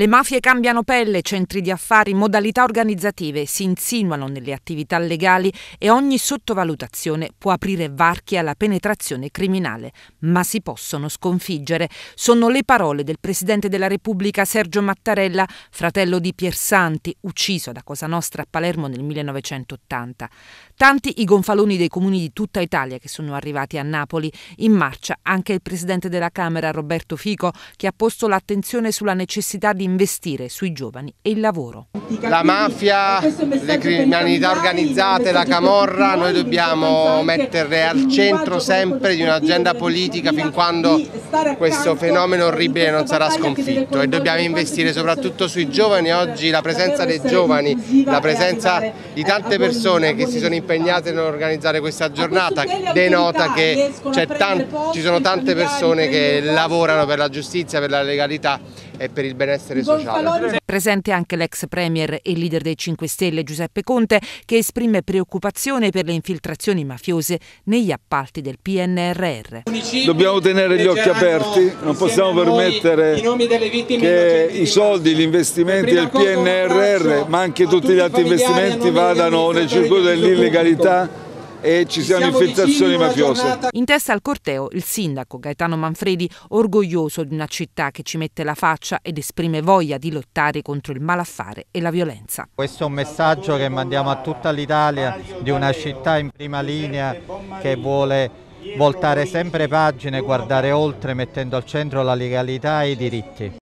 Le mafie cambiano pelle, centri di affari, modalità organizzative, si insinuano nelle attività legali e ogni sottovalutazione può aprire varchi alla penetrazione criminale, ma si possono sconfiggere. Sono le parole del Presidente della Repubblica Sergio Mattarella, fratello di Santi, ucciso da Cosa Nostra a Palermo nel 1980. Tanti i gonfaloni dei comuni di tutta Italia che sono arrivati a Napoli, in marcia anche il Presidente della Camera Roberto Fico che ha posto l'attenzione sulla necessità di investire sui giovani e il lavoro. La mafia, le criminalità organizzate, la camorra, noi dobbiamo metterle al centro sempre di un'agenda politica fin quando questo fenomeno orribile non sarà sconfitto e dobbiamo investire soprattutto sui giovani. Oggi la presenza dei giovani, la presenza di tante persone che si sono impegnate nell'organizzare questa giornata denota che ci sono tante persone che lavorano per la giustizia, per la legalità e per il benessere sociale. Presente anche l'ex premier e leader dei 5 Stelle Giuseppe Conte che esprime preoccupazione per le infiltrazioni mafiose negli appalti del PNRR. Dobbiamo tenere gli occhi aperti, non possiamo permettere che i soldi, gli investimenti del PNRR ma anche tutti gli altri investimenti vadano nel circuito dell'illegalità e ci siano infiltrazioni mafiose. In testa al corteo il sindaco Gaetano Manfredi, orgoglioso di una città che ci mette la faccia ed esprime voglia di lottare contro il malaffare e la violenza. Questo è un messaggio che mandiamo a tutta l'Italia di una città in prima linea che vuole voltare sempre pagine, guardare oltre mettendo al centro la legalità e i diritti.